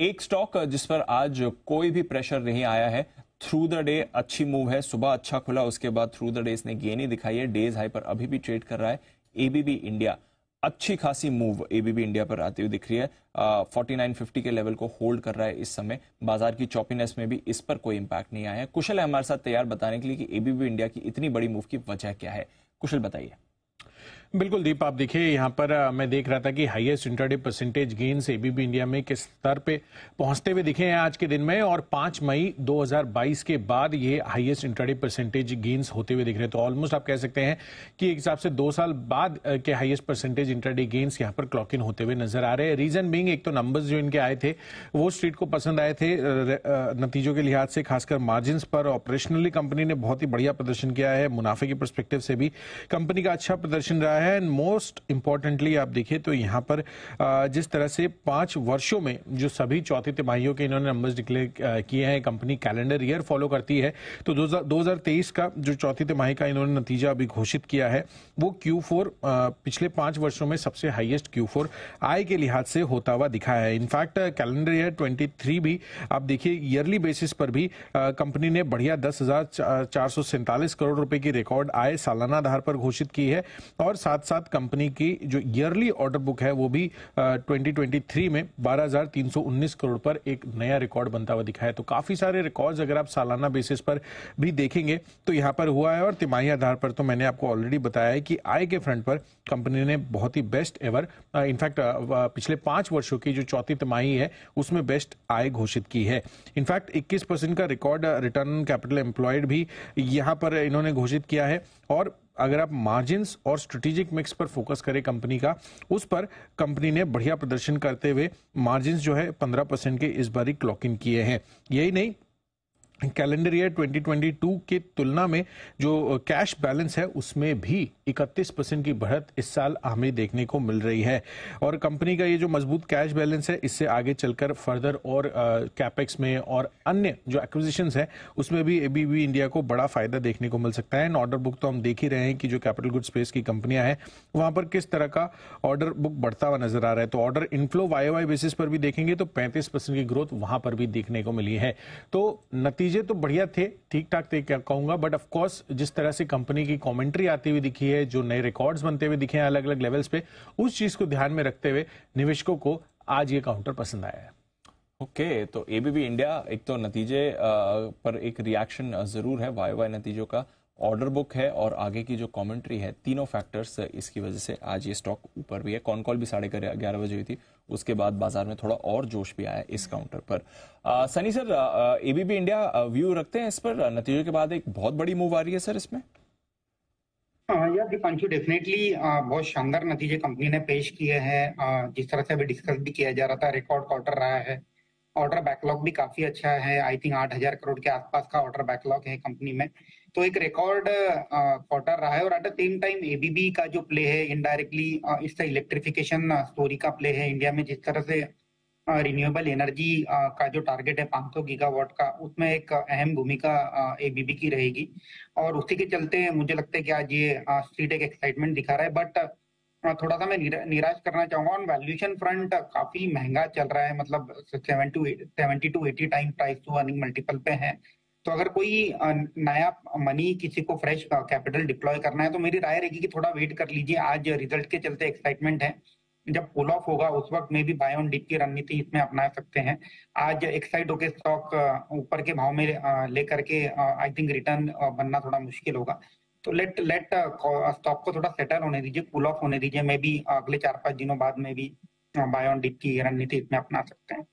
एक स्टॉक जिस पर आज कोई भी प्रेशर नहीं आया है थ्रू द डे अच्छी मूव है सुबह अच्छा खुला उसके बाद थ्रू द डे इसने गेन ही दिखाई है डेज हाई पर अभी भी ट्रेड कर रहा है एबीबी इंडिया अच्छी खासी मूव एबीबी इंडिया पर आती हुई दिख रही है फोर्टी नाइन फिफ्टी के लेवल को होल्ड कर रहा है इस समय बाजार की चौपीनेस में भी इस पर कोई इंपैक्ट नहीं आया है कुशल है हमारे साथ तैयार बताने के लिए कि एबीबी इंडिया की इतनी बड़ी मूव की वजह क्या है कुशल बताइए बिल्कुल दीप आप देखिए यहाँ पर मैं देख रहा था कि हाईएस्ट इंटरडे परसेंटेज गेन से एबीबी इंडिया में किस स्तर पे पहुंचते हुए दिखे हैं आज के दिन में और 5 मई 2022 के बाद ये हाईएस्ट इंटरडे परसेंटेज गेन्स होते हुए दिख रहे हैं तो ऑलमोस्ट आप कह सकते हैं कि एक हिसाब से दो साल बाद के हाइएस्ट परसेंटेज इंटरडे गेन्स यहाँ पर क्लॉक इन होते हुए नजर आ रहे हैं रीजन बींग एक तो नंबर्स जो इनके आए थे वो स्ट्रीट को पसंद आए थे नतीजों के लिहाज से खासकर मार्जिन पर ऑपरेशनली कंपनी ने बहुत ही बढ़िया प्रदर्शन किया है मुनाफे के परस्पेक्टिव से भी कंपनी का अच्छा प्रदर्शन रहा है है एंड मोस्ट इम्पॉर्टेंटली आप देखिए तो यहाँ पर जिस तरह से पांच वर्षों में जो सभी चौथी तिमाहियों के इन्होंने नंबर्स डिक्लेयर किए हैं कंपनी कैलेंडर ईयर फॉलो करती है तो 2023 का जो चौथी तिमाही का इन्होंने नतीजा अभी घोषित किया है वो क्यू पिछले पांच वर्षों में सबसे हाइएस्ट क्यू आय के लिहाज से होता हुआ दिखा है इनफैक्ट कैलेंडर ईयर ट्वेंटी भी आप देखिए ईयरली बेसिस पर भी कंपनी ने बढ़िया दस करोड़ रुपए की रिकॉर्ड आय सालाना आधार पर घोषित की है और साथ साथ कंपनी की जो ईयरली ऑर्डर बुक है वो भी ट्वेंटी ट्वेंटी में 12,319 करोड़ पर एक नया रिकॉर्ड बनता हुआ दिखा है तो काफी सारे रिकॉर्ड्स अगर आप सालाना बेसिस पर भी देखेंगे तो यहां पर हुआ है और तिमाही आधार पर तो मैंने आपको ऑलरेडी बताया है कि आय के फ्रंट पर कंपनी ने बहुत ही बेस्ट एवर इनफैक्ट पिछले पांच वर्षों की जो चौथी तिमाही है उसमें बेस्ट आय घोषित की है इनफैक्ट इक्कीस परसेंट का रिकॉर्ड रिटर्न कैपिटल एम्प्लॉयड भी यहां पर इन्होंने घोषित किया है और अगर आप मार्जिन और स्ट्रेटेजिक मिक्स पर फोकस करें कंपनी का उस पर कंपनी ने बढ़िया प्रदर्शन करते हुए मार्जिन जो है पंद्रह परसेंट के इस बारी क्लॉक इन किए हैं यही नहीं कैलेंडर ईयर 2022 के तुलना में जो कैश बैलेंस है उसमें भी 31 परसेंट की बढ़त इस साल हमें देखने को मिल रही है और कंपनी का ये जो मजबूत कैश बैलेंस है इससे आगे चलकर फर्दर और कैपेक्स में और अन्य जो एक्विजिशन है उसमें भी एबीबी इंडिया को बड़ा फायदा देखने को मिल सकता है एंड ऑर्डर बुक तो हम देख ही रहे हैं कि जो कैपिटल गुड स्पेस की कंपनियां हैं वहां पर किस तरह का ऑर्डर बुक बढ़ता हुआ नजर आ रहा है तो ऑर्डर इनफ्लो वाई बेसिस पर भी देखेंगे तो पैंतीस की ग्रोथ वहां पर भी देखने को मिली है तो नतीजे नतीजे तो बढ़िया थे ठीक ठाक थे क्या कहूंगा बट ऑफकोर्स जिस तरह से कंपनी की कॉमेंट्री आती हुई दिखी है जो नए रिकॉर्ड्स बनते हुए दिखे हैं अलग अलग लेवल्स पे उस चीज को ध्यान में रखते हुए निवेशकों को आज ये काउंटर पसंद आया है ओके okay, तो एबीबी इंडिया एक तो नतीजे पर एक रिएक्शन जरूर है वाई वाई नतीजों का ऑर्डर बुक है और आगे की जो कमेंट्री है तीनों फैक्टर्स इसकी वजह से आज ये स्टॉक ऊपर भी है कॉन कॉल भी साढ़े ग्यारह बजे हुई थी उसके बाद बाजार में थोड़ा और जोश भी आया इस काउंटर पर आ, Sunny sir ABB India view रखते हैं इस पर नतीजों के बाद एक बहुत बड़ी मूव आ रही है सर इसमें हाँ, दीपांशु डेफिनेटली बहुत शानदार नतीजे कंपनी ने पेश किए हैं जिस तरह से अभी डिस्कस भी किया जा रहा था रिकॉर्ड क्वार्टर रहा है ऑर्डर बैकलॉग भी काफी अच्छा है आई थिंक आठ हजार करोड़ के आसपास का ऑर्डर बैकलॉग है कंपनी में तो एक रिकॉर्ड क्वार्टर रहा है और at the same time ABB का जो प्ले है इनडायरेक्टली इसका इलेक्ट्रिफिकेशन स्टोरी का प्ले है इंडिया में जिस तरह से रिन्यूएबल एनर्जी का जो टारगेट है 500 गीगावाट का उसमें एक अहम भूमिका एबीबी की रहेगी और उसी के चलते मुझे लगता है कि आज ये स्ट्रीट एक एक्साइटमेंट दिखा रहा है बट हाँ, थोड़ा सा मैं निरा, निराश करना चाहूंगा ऑन वैल्यूएशन फ्रंट काफी महंगा चल रहा है मतलब seventy two eighty time price to earning multiple पे है तो अगर कोई नया मनी किसी को फ्रेश कैपिटल डिप्लॉय करना है तो मेरी राय रहेगी कि थोड़ा वेट कर लीजिए आज रिजल्ट के चलते एक्साइटमेंट है जब पुल ऑफ होगा उस वक्त में भी बाय ऑन डिप की रणनीति इसमें अपना सकते हैं आज एक्साइट होके स्टॉक ऊपर के भाव में लेकर के आई थिंक रिटर्न बनना थोड़ा मुश्किल होगा तो लेट लेट स्टॉक को थोड़ा सेटल होने दीजिए कूल ऑफ होने दीजिए मे भी uh, अगले चार पांच दिनों बाद में भी बाय ऑन डिप की रणनीति इसमें अपना सकते हैं